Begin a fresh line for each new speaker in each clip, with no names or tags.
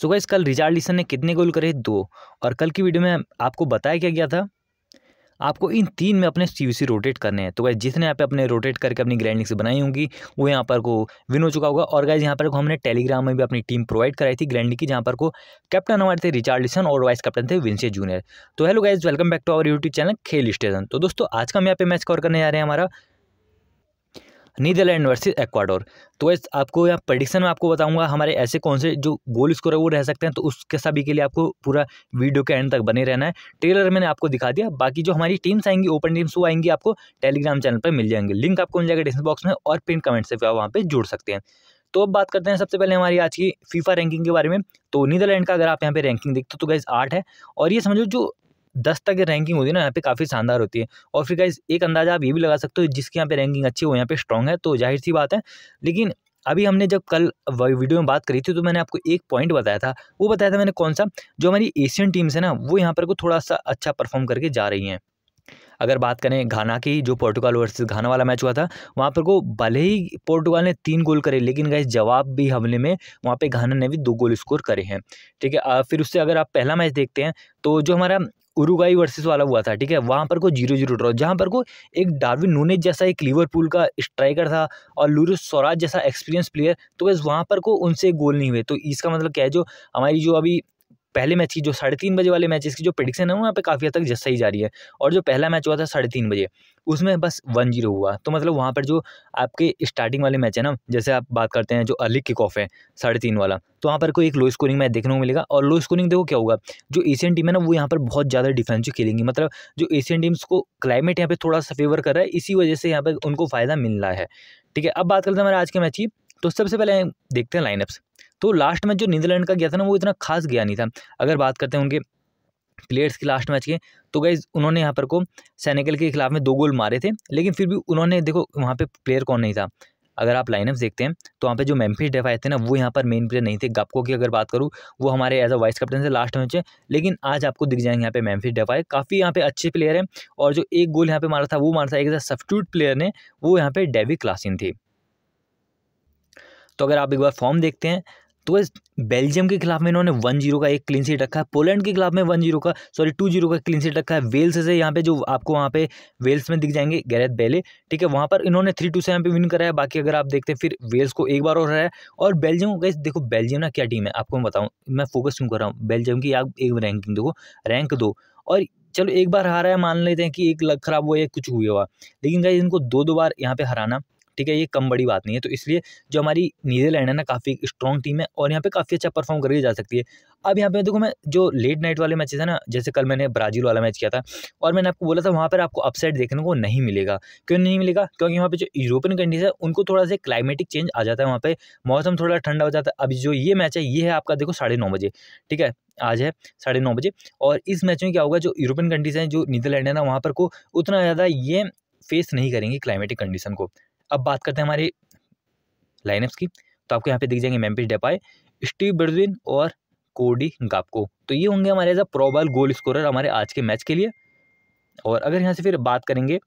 so guys कल रिजार्डलिसन ने कितने गोल करे दो और कल की वीडियो में आपको बताया क्या गया था आपको इन तीन में अपने सी रोटेट करने हैं तो गाइज जिसने यहाँ पे अपने रोटेट करके अपनी ग्रैंड से बनाई होंगी वो यहाँ पर को विन हो चुका होगा और गाइज यहाँ पर को हमने टेलीग्राम में भी अपनी टीम प्रोवाइड कराई थी ग्रैंड की जहाँ पर को कैप्टन हमारे थे लिसन और वाइस कैप्टन थे विंसे जूनियर तो hello guys welcome back to our YouTube channel Khel station तो दोस्तों आज का हम यहाँ पे मैच कवर करने जा रहे हैं हमारा नीदरलैंड वर्सेज एक्वाडोर तो वैसे आपको यहाँ प्रडिक्शन में आपको बताऊंगा हमारे ऐसे कौन से जो गोल स्कोर है वो रह सकते हैं तो उसके सभी के लिए आपको पूरा वीडियो के एंड तक बने रहना है ट्रेलर मैंने आपको दिखा दिया बाकी जो हमारी टीम्स आएंगी ओपन टीम्स वो आएंगी आपको टेलीग्राम चैनल पर मिल जाएंगे लिंक आपको मिल जाएगा डिस्क्रिप्शन बॉक्स में और पिन कमेंट से आप वहाँ पर जुड़ सकते हैं तो अब बात करते हैं सबसे पहले हमारी आज की फीफा रैंकिंग के बारे में तो नीदरलैंड का अगर आप यहाँ पे रैंकिंग देखते हो तो गैस आठ है और ये समझो जो दस तक रैंकिंग होती है ना यहाँ पे काफ़ी शानदार होती है और फिर गाइज एक अंदाजा आप ये भी लगा सकते हो जिसकी यहाँ पे रैंकिंग अच्छी हो यहाँ पे स्ट्रॉन्ग है तो जाहिर सी बात है लेकिन अभी हमने जब कल वीडियो में बात करी थी तो मैंने आपको एक पॉइंट बताया था वो बताया था मैंने कौन सा जो हमारी एशियन टीम्स है ना वो यहाँ पर को थोड़ा सा अच्छा परफॉर्म करके जा रही हैं अगर बात करें घाना की जो पोर्टुगाल वर्सेस घाना वाला मैच हुआ था वहाँ पर को भले ही पोर्टुगाल ने तीन गोल करे लेकिन गए जवाब भी हमले में वहाँ पे घाना ने भी दो गोल स्कोर करे हैं ठीक है फिर उससे अगर आप पहला मैच देखते हैं तो जो हमारा उरुगाई वर्सेस वाला हुआ था ठीक है वहाँ पर को जीरो जीरो ड्रॉ जहाँ पर को एक डार्विन नूनेज जैसा एक लीवरपूल का स्ट्राइकर था और लूरिस स्वराज जैसा एक्सपीरियंस प्लेयर तो बस वहाँ पर को उनसे गोल नहीं हुए तो इसका मतलब क्या है जो हमारी जो अभी पहले मैच की जो साढ़े तीन बजे वाले मैचेस की जो प्रडिक्शन है वो यहाँ पे काफ़ी हद तक जैसा ही जा रही है और जो पहला मैच हुआ था साढ़े तीन बजे उसमें बस वन जीरो हुआ तो मतलब वहाँ पर जो आपके स्टार्टिंग वाले मैच है ना जैसे आप बात करते हैं जो अर्ली किक ऑफ है साढ़े तीन वाला तो वहाँ पर कोई एक लो स्कोरिंग मैच देखने को मिलेगा और लो स्कोरिंग देखो क्या होगा जो एशियन टीम है ना वो यहाँ पर बहुत ज़्यादा डिफेंसिव खेलेंगी मतलब जो एशियन टीम्स को क्लाइमेट यहाँ पर थोड़ा सा फेवर कर रहा है इसी वजह से यहाँ पर उनको फ़ायदा मिल रहा है ठीक है अब बात करते हैं हमारे आज के मैच की तो सबसे पहले देखते हैं लाइनअप्स तो लास्ट मैच जो नीदरलैंड का गया था ना वो इतना खास गया नहीं था अगर बात करते हैं उनके प्लेयर्स के लास्ट मैच के तो गाइज उन्होंने यहाँ पर को सैनिकल के खिलाफ में दो गोल मारे थे लेकिन फिर भी उन्होंने देखो वहाँ पे प्लेयर कौन नहीं था अगर आप लाइनअप देखते हैं तो वहाँ पे जो मेम्फिस डेफ आए थे ना वो यहाँ पर मेन प्लेयर नहीं थे गपको की अगर बात करूँ वो हमारे एज अ वाइस कैप्टन थे लास्ट मैच में लेकिन आज आपको दिख जाएंगे यहाँ पे मेम्फिस डेफ आए काफ़ी यहाँ पे अच्छे प्लेयर हैं और जो एक गोल यहाँ पे मारा था वो मारा था एक सब्सिट्यूट प्लेयर ने वो यहाँ पर डेविक क्लासिन थी तो अगर आप एक बार फॉर्म देखते हैं तो इस बेल्जियम के खिलाफ में इन्होंने वन जीरो का एक क्लीन सीट रखा है पोलैंड के खिलाफ में वन जीरो का सॉरी टू जीरो का क्लीन सीट रखा है वेल्स से यहाँ पे जो आपको वहाँ पे वेल्स में दिख जाएंगे गैरेथ बेले ठीक है वहाँ पर इन्होंने थ्री टू से यहाँ पे विन कराया बाकी अगर आप देखते हैं फिर वेल्स को एक बार और हराया और बेल्जियम कैसे देखो बेल्जियम ना क्या टीम है आपको मैं बताऊँ मैं फोकस क्यों कर रहा हूँ बेल्जियम की आप एक रैंकिंग देखो रैंक दो और चलो एक बार हारा है मान लेते हैं कि एक लग खराब हुआ या कुछ हुआ हुआ लेकिन गाइस इनको दो दो बार यहाँ पे हराना ठीक है ये कम बड़ी बात नहीं है तो इसलिए जो हमारी नीदरलैंड है ना काफ़ी स्ट्रॉन्ग टीम है और यहाँ पे काफ़ी अच्छा परफॉर्म करके जा सकती है अब यहाँ पे देखो मैं जो लेट नाइट वाले मैचेस है ना जैसे कल मैंने ब्राज़ील वाला मैच किया था और मैंने आपको बोला था वहाँ पर आपको अपसेट देखने को नहीं मिलेगा क्यों नहीं मिलेगा क्योंकि वहाँ पर जो यूरोपियन कंट्रीज़ है उनको थोड़ा सा क्लाइमेटिक चेंज आ जाता है वहाँ पर मौसम थोड़ा ठंडा हो जाता है अब जो ये मैच है ये है आपका देखो साढ़े बजे ठीक है आज है साढ़े नौ बजे और इस मैच में क्या होगा जो यूरोपियन कंट्रीज़ हैं जो नीदरलैंड है ना वहाँ पर को उतना ज़्यादा ये फेस नहीं करेंगी क्लाइमेटिक कंडीशन को अब बात करते हैं हमारी लाइनअप्स की तो आपको यहाँ पे दिख जाएंगे मेम्पिस डेपाई स्टीव बर्डविन और कोडी गापको तो ये होंगे हमारे as a probable goal scorer हमारे आज के मैच के लिए और अगर यहाँ से फिर बात करेंगे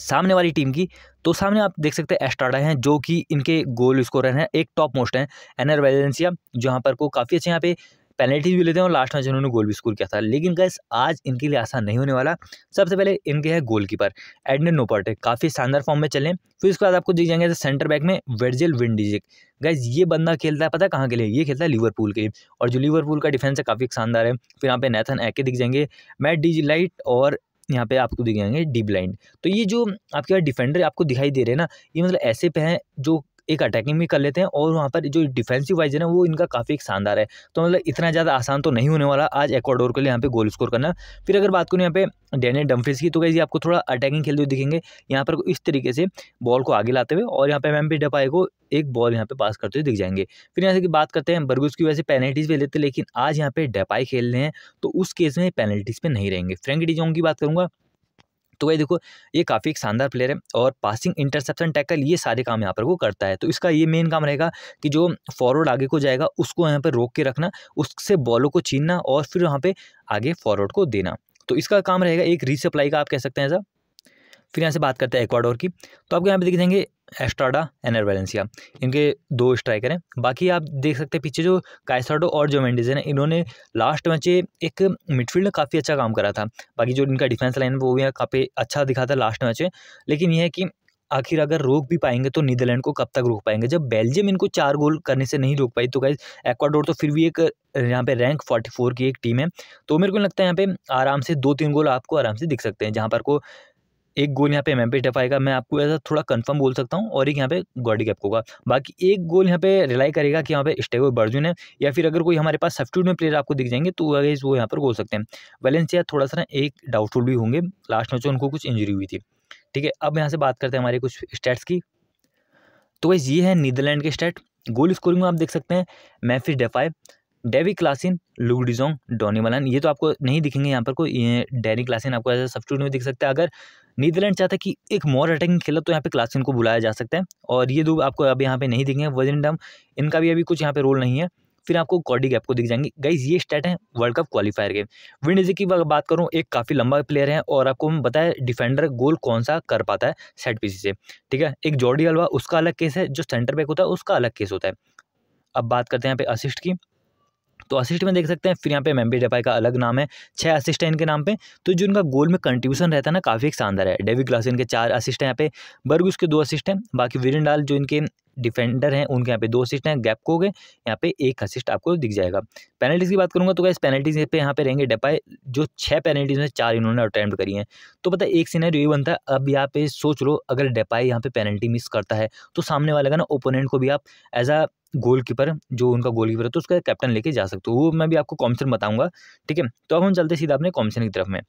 सामने वाली टीम की तो सामने आप देख सकते हैं एस्ट्राडा हैं जो कि इनके गोल स्कोरर हैं एक टॉप मोस्ट हैं एनर वेलेंसिया जहाँ पर को काफ़ी अच्छे यहाँ पे पेनल्टीज भी लेते हैं और लास्ट मैच उन्होंने गोल भी स्कोर किया था लेकिन गैस आज इनके लिए आसान नहीं होने वाला सबसे पहले इनके है गोलकीपर एडन नोपर्टे काफ़ी शानदार फॉर्म में चले फिर उसके बाद आपको दिख जाएंगे सेंटर बैक में वर्जिल विंडिजिक गैस ये बंदा खेलता है पता कहाँ के लिए ये खेलता है लीवरपूल के लिए और जो लीवरपूल का डिफेंस है काफ़ी शानदार है फिर यहाँ पे नैथन एके दिख जाएंगे मैट डी लाइट और यहाँ पे आपको दिख जाएंगे डी ब्लाइंड तो ये जो आपके पास डिफेंडर आपको दिखाई दे रहे हैं ना ये मतलब ऐसे पे हैं जो एक अटैकिंग भी कर लेते हैं और वहाँ पर जो डिफेंसिव वाइज है वो इनका काफ़ी एक शानदार है तो मतलब इतना ज़्यादा आसान तो नहीं होने वाला आज एक्वाडोर के लिए यहाँ पे गोल स्कोर करना फिर अगर बात करूँ यहाँ पे डेनियल डम्फ्रीज की तो कैसे आपको थोड़ा अटैकिंग खेलते हुए दिखेंगे यहाँ पर इस तरीके से बॉल को आगे लाते हुए और यहाँ पे एम पी डपाई को एक बॉल यहाँ पे पास करते हुए दिख जाएंगे फिर यहाँ से बात करते हैं बर्गूस की वैसे पेनल्टीज़ भी लेते लेकिन आज यहाँ पे डपाई खेल रहे हैं तो उस केस में पेनल्टीज़ पे नहीं रहेंगे फ्रेंक डिजोंग की बात करूँगा तो वही देखो ये काफ़ी एक शानदार प्लेयर है और पासिंग इंटरसेप्शन टैकल ये सारे काम यहाँ पर वो करता है तो इसका ये मेन काम रहेगा कि जो फॉरवर्ड आगे को जाएगा उसको यहाँ पर रोक के रखना उससे बॉलों को छीनना और फिर वहाँ पर आगे फॉरवर्ड को देना तो इसका काम रहेगा एक रीसप्लाई का आप कह सकते हैं ऐसा फिर यहाँ से बात करते हैं एक्वाडोर की तो आपको यहाँ पे देख देंगे एस्ट्राडा एनर वैलेंसिया इनके दो स्ट्राइकर हैं बाकी आप देख सकते हैं पीछे जो कायसाडो और जो मैंडिज हैं इन्होंने लास्ट मैच एक मिडफील्ड में काफ़ी अच्छा काम करा था बाकी जो इनका डिफेंस लाइन है वो भी काफ़ी अच्छा दिखा था लास्ट मैच में लेकिन यह है कि आखिर अगर रोक भी पाएंगे तो नीदरलैंड को कब तक रोक पाएंगे जब बेल्जियम इनको चार गोल करने से नहीं रोक पाई तो गाइज एक्वाडोर तो फिर भी एक यहाँ पे रैंक फोर्टी फोर की एक टीम है तो मेरे को लगता है यहाँ पे आराम से दो तीन गोल आपको आराम से दिख सकते हैं जहाँ पर को एक गोल यहाँ पे एम एम का मैं आपको ऐसा थोड़ा कंफर्म बोल सकता हूँ और एक यहाँ पे गॉडी कैप होगा बाकी एक गोल यहाँ पे रिलाई करेगा कि यहाँ पे स्टेगो बर्जुन है या फिर अगर कोई हमारे पास सब्सिट्यूट में प्लेयर आपको दिख जाएंगे तो अगर वो यहाँ पर बोल सकते हैं वैलेंसिया थोड़ा सा एक डाउटफुल भी होंगे लास्ट मैच में उनको कुछ इंजरी हुई थी ठीक है अब यहाँ से बात करते हैं हमारे कुछ स्टेट्स की तो वैसे ये है नीदरलैंड के स्टेट गोल स्कोरिंग में आप देख सकते हैं Memphis Depay Davy Klaassen Luuk de Jong de Jong Donyell Malen ये तो आपको नहीं दिखेंगे यहाँ पर कोई डेरी क्लासिन आपको ऐसा सब्सिट्यूट में दिख सकता है अगर नीदरलैंड चाहता है कि एक मोर अटैकिंग खेला तो यहाँ पे क्लासिन को बुलाया जा सकता है और ये दो आपको अब यहाँ पे नहीं दिखेंगे वजनडम इनका भी अभी कुछ यहाँ पे रोल नहीं है फिर आपको कॉडी गैप को दिख जाएंगे गाइज ये स्टेट है वर्ल्ड कप क्वालिफायर के विंडीज की बात करूँ एक काफ़ी लंबा प्लेयर है और आपको हम बताया डिफेंडर गोल कौन सा कर पाता है सेट पीसी से ठीक है एक जॉर्डी हलवा उसका अलग केस है जो सेंटर बैक होता है उसका अलग केस होता है अब बात करते हैं यहाँ पे असिस्ट की तो असिस्ट में देख सकते हैं फिर यहाँ पे मेम्बी डेपाई का अलग नाम है छह असिस्ट है इनके नाम पे तो जो इनका गोल में कंट्रीब्यूशन रहता है ना काफ़ी एक शानदार है डेविड ग्लास के चार असिस्ट हैं यहाँ पे बर्ग उसके दो असिस्ट हैं बाकी वीरन डाल जो इनके डिफेंडर हैं उनके यहाँ पे दो असिस्ट हैं गैप को गए यहाँ पे एक असिस्ट आपको दिख जाएगा पेनल्टीज़ की बात करूँगा तो क्या पेनल्टीज़ पे यहाँ पे रहेंगे डेपाए जो छः पेनल्टीज़ में चार इन्होंने अटैम्प्ट करी हैं तो पता एक सीनरी ये बनता है अब यहाँ पे सोच लो अगर डेपाई यहाँ पे पेनल्टी मिस करता है तो सामने वाले का ना ओपोनेंट को भी आप एज अ गोलकीपर जो उनका गोलकीपर है तो उसका कैप्टन लेके जा सकते हो वो मैं भी आपको कॉम्पन बताऊंगा ठीक है तो अब हम चलते सीधा अपने कॉम्सन की तरफ में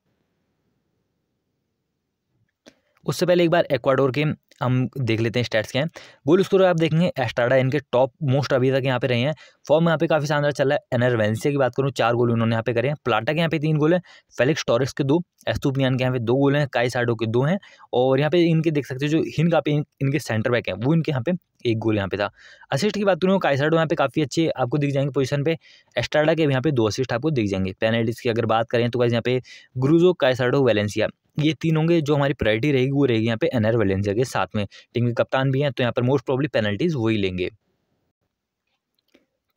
उससे पहले एक बार एक्वाडोर के हम देख लेते हैं स्टैट्स के हैं गोल स्कोर आप देखेंगे एस्टाडा इनके टॉप मोस्ट अभी तक यहाँ पे रहे हैं फॉर्म यहाँ पे काफ़ी शानदार चल रहा है एनरवेंसिया की बात करूँ चार गोल उन्होंने यहाँ पे करे हैं प्लाटा के यहाँ पे तीन गोल हैं फेलिक्स टॉरिक्स के दो एस्तुपियान के यहाँ पे दो गोल हैं काई के दो हैं और यहाँ पे इनके देख सकते हो जो हिन का इनके सेंटर बैक हैं वो इनके यहाँ पे एक गोल यहाँ पे था असिस्ट अच्छा, की बात करूँ काइसाडो यहाँ पे काफ़ी अच्छे आपको दिख जाएंगे पोजीशन पे एस्ट्राडा के यहाँ पे दो असिस्ट आपको दिख जाएंगे पेनल्टीज़ की अगर बात करें तो कैसे यहाँ पे ग्रूजो काइसाडो वैलेंसिया ये तीन होंगे जो हमारी प्रायोरिटी रहेगी वो रहेगी यहाँ पे एनआर वैलेंसिया के साथ में टीम के कप्तान भी हैं तो यहाँ पर मोस्ट प्रॉब्ली पेनल्टीज़ वही लेंगे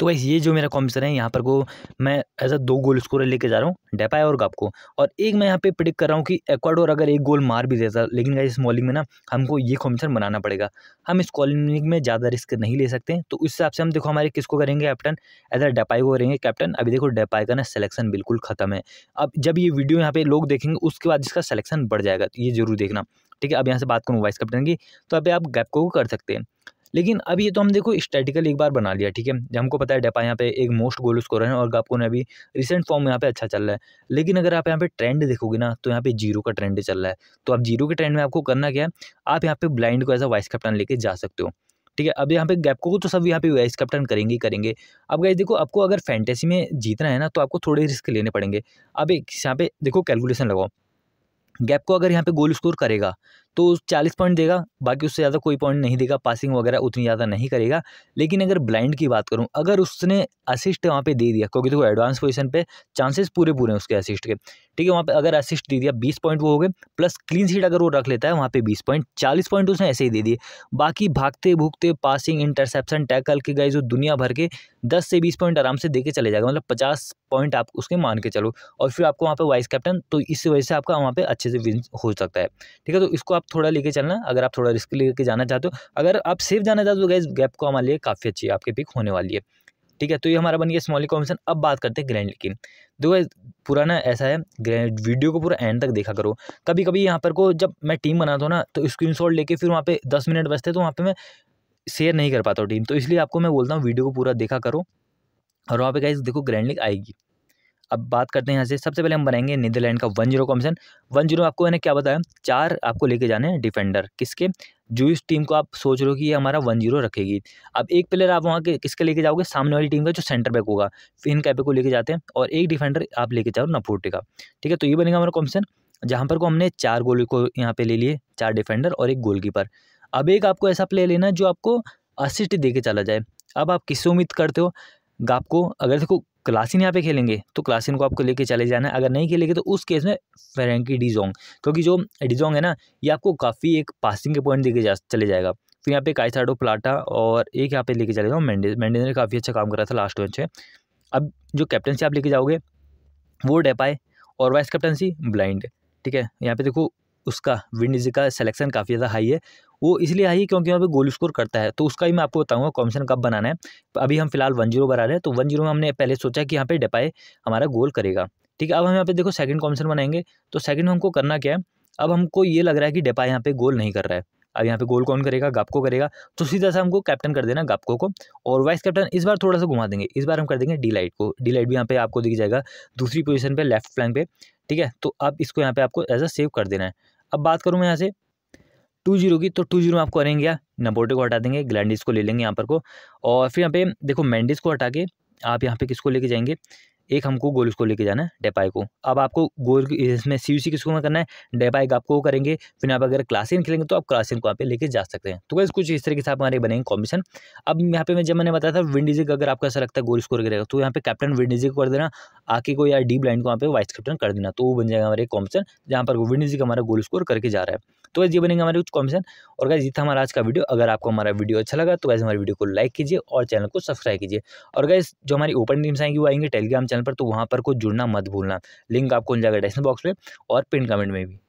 तो वैसे ये जो मेरा कॉम्पिटिशन है यहाँ पर को मैं एज अ दो गोल स्कोर लेके जा रहा हूँ डेपाय और गाप को और एक मैं यहाँ पे प्रिडिक्ट कर रहा हूँ कि एक्वाडोर अगर एक गोल मार भी देता लेकिन इस मॉलिंग में ना हमको ये कॉम्पिटिशन बनाना पड़ेगा हम इस कॉलिंग में ज़्यादा रिस्क नहीं ले सकते तो उस हिसाब से हम देखो हमारे किसको करेंगे कैप्टन एज अ डेपाई को करेंगे कैप्टन अभी देखो डेपाई का ना सिलेक्शन बिल्कुल ख़त्म है अब जब ये वीडियो यहाँ पे लोग देखेंगे उसके बाद इसका सिलेक्शन बढ़ जाएगा तो ये जरूर देखना ठीक है अब यहाँ से बात करूँ वाइस कैप्टन की तो अभी आप गैपको को कर सकते हैं लेकिन अब ये तो हम देखो स्टैटिकल एक बार बना लिया ठीक है हमको पता है डेपा यहाँ पे एक मोस्ट गोल स्कोर है और गापको ने अभी रिसेंट फॉर्म यहाँ पे अच्छा चल रहा है लेकिन अगर आप यहाँ पे ट्रेंड देखोगे ना तो यहाँ पे जीरो का ट्रेंड चल रहा है तो आप जीरो के ट्रेंड में आपको करना क्या है आप यहाँ पे ब्लाइंड को एज अ वाइस कैप्टन लेके जा सकते हो ठीक है अब यहाँ पे गैपको को तो सब यहाँ पे वाइस कैप्टन करेंगे ही करेंगे अब गाइज देखो आपको अगर फैंटेसी में जीतना है ना तो आपको थोड़े रिस्क लेने पड़ेंगे अब एक यहाँ पे देखो कैलकुलेशन लगाओ गैप को अगर यहाँ पे गोल स्कोर करेगा तो चालीस पॉइंट देगा बाकी उससे ज़्यादा कोई पॉइंट नहीं देगा पासिंग वगैरह उतनी ज़्यादा नहीं करेगा लेकिन अगर ब्लाइंड की बात करूँ अगर उसने असिस्ट वहाँ पे दे दिया क्योंकि देखो तो एडवांस पोजीशन पे चांसेस पूरे पूरे हैं उसके असिस्ट के ठीक है वहाँ पे अगर असिस्ट दे दिया बीस पॉइंट वो हो गए प्लस क्लीन सीट अगर वो रख लेता है वहाँ पर बीस पॉइंट चालीस पॉइंट उसने ऐसे ही दे दिए बाकी भागते भूगते पासिंग इंटरसेप्शन टैकल के गए जो दुनिया भर के दस से बीस पॉइंट आराम से दे के चले जाएगा मतलब पचास पॉइंट आप उसके मान के चलो और फिर आपको वहाँ पर वाइस कैप्टन तो इस वजह से आपका वहाँ पर अच्छे से विन हो सकता है ठीक है तो इसको आप आप थोड़ा लेके चलना अगर आप थोड़ा रिस्क लेके जाना चाहते हो अगर आप सेफ जाना चाहते हो गैस गैप को हमारे लिए काफ़ी अच्छी है आपके पिक होने वाली है ठीक है तो ये हमारा बन गया स्मॉल कॉम्पिटिशन अब बात करते हैं ग्रैंड की देखो तो पुराना ऐसा है ग्रैंड वीडियो को पूरा एंड तक देखा करो कभी कभी यहाँ पर को जब मैं टीम बनाता हूँ ना तो स्क्रीन शॉट लेके फिर वहाँ पे दस मिनट बचते तो वहाँ पर मैं शेयर नहीं कर पाता हूँ टीम तो इसलिए आपको मैं बोलता हूँ वीडियो को पूरा देखा करो और वहाँ पर गाइज देखो ग्रैंड लीग आएगी अब बात करते हैं यहाँ से सबसे पहले हम बनाएंगे नीदरलैंड का one zero combination one zero आपको मैंने क्या बताया चार आपको लेके जाने हैं डिफेंडर किसके जो इस टीम को आप सोच रहे हो कि ये हमारा वन जीरो रखेगी अब एक प्लेयर आप वहाँ के किसके लेके जाओगे सामने वाली टीम का जो सेंटर बैक होगा इन कैपे को लेके जाते हैं और एक डिफेंडर आप लेके जाओ नफोटे का ठीक है तो ये बनेगा हमारा कॉम्बिनेशन जहाँ पर को हमने चार गोल को यहाँ पर ले लिए चार डिफेंडर और एक गोल अब एक आपको ऐसा प्लेयर लेना है जो आपको असिस्ट दे चला जाए अब आप किससे उम्मीद करते हो आपको अगर देखो क्लासिन यहाँ पे खेलेंगे तो क्लासिन को आपको लेके चले जाना है अगर नहीं खेलेंगे तो उस केस में फ्रेंकी डिजोंग क्योंकि जो डिजोंग है ना ये आपको काफ़ी एक पासिंग के पॉइंट देके जा चले जाएगा फिर यहाँ पे काइसाडो प्लाटा और एक यहाँ पे लेके चले जाओ मैंडेज मैंडेज ने काफ़ी अच्छा काम करा था लास्ट मैच में अब जो कैप्टनसी आप लेके जाओगे वो डेपाए और वाइस कैप्टनसी ब्लाइंड ठीक है यहाँ पे देखो उसका विंडीज का सिलेक्शन काफ़ी ज़्यादा हाई है वो इसलिए आई क्योंकि वहाँ पे गोल स्कोर करता है तो उसका ही मैं आपको बताऊंगा कॉम्बिनेशन कब बनाना है अभी हम फिलहाल वन जीरो बना रहे हैं तो वन जीरो में हमने पहले सोचा कि यहाँ पे डेपाए हमारा गोल करेगा ठीक है अब हम यहाँ पे देखो सेकंड कॉम्बिनेशन बनाएंगे तो सेकंड हमको करना क्या है अब हमको ये लग रहा है कि डेपा यहाँ पे गोल नहीं कर रहा है अब यहाँ पे गोल कौन करेगा गापको करेगा तो उसी तरह से हमको कैप्टन कर देना गापको को और वाइस कैप्टन इस बार थोड़ा सा घुमा देंगे इस बार हम कर देंगे डी लाइट को डी भी यहाँ पे आपको दिख जाएगा दूसरी पोजीशन पे लेफ्ट फ्लैंग पे ठीक है तो अब इसको यहाँ पे आपको एज अ सेव कर देना है अब बात करूँ मैं यहाँ से टू जीरो की तो टू जीरो में आपको करेंगे या नपोटे को हटा देंगे ग्लैंडिस को ले लेंगे यहाँ पर को और फिर यहाँ पे देखो मैंडिस को हटा के आप यहाँ पे किसको लेके जाएंगे एक हमको गोल उसको लेके जाना है डेपाई को अब आपको गोल इसमें सी सी किसको में करना है डेपाई का आपको करेंगे फिर यहाँ पर अगर क्लासिन खेलेंगे तो आप क्लासिन को यहाँ पे लेके जा सकते हैं तो बस कुछ इस तरीके से आप हमारे बनेंगे कॉम्बिशन अब यहाँ पे मैं जब मैंने बताया था विंडीजी का अगर आपको ऐसा लगता है गोल स्कोर करेगा तो यहाँ पे कैप्टन विंडीजी को कर देना आके को या डी ब्लाइंड को यहाँ पे वाइस कैप्टन कर देना तो वो बन जाएगा हमारे कॉम्बिशन जहाँ पर विंडीजी का हमारा गोल स्कोर करके जा रहा है तो ये बनेंगे हमारे कुछ कॉम्पिशन और गाइज ये था हमारा आज का वीडियो अगर आपको हमारा वीडियो अच्छा लगा तो वैसे हमारे वीडियो को लाइक कीजिए और चैनल को सब्सक्राइब कीजिए और गाइज जो हमारी ओपन टीम्स आएंगी वो आएंगे टेलीग्राम चैनल पर तो वहाँ पर कुछ जुड़ना मत भूलना लिंक आपको मिल जाएगा डिस्क्रिप्शन बॉक्स में और पिन कमेंट में भी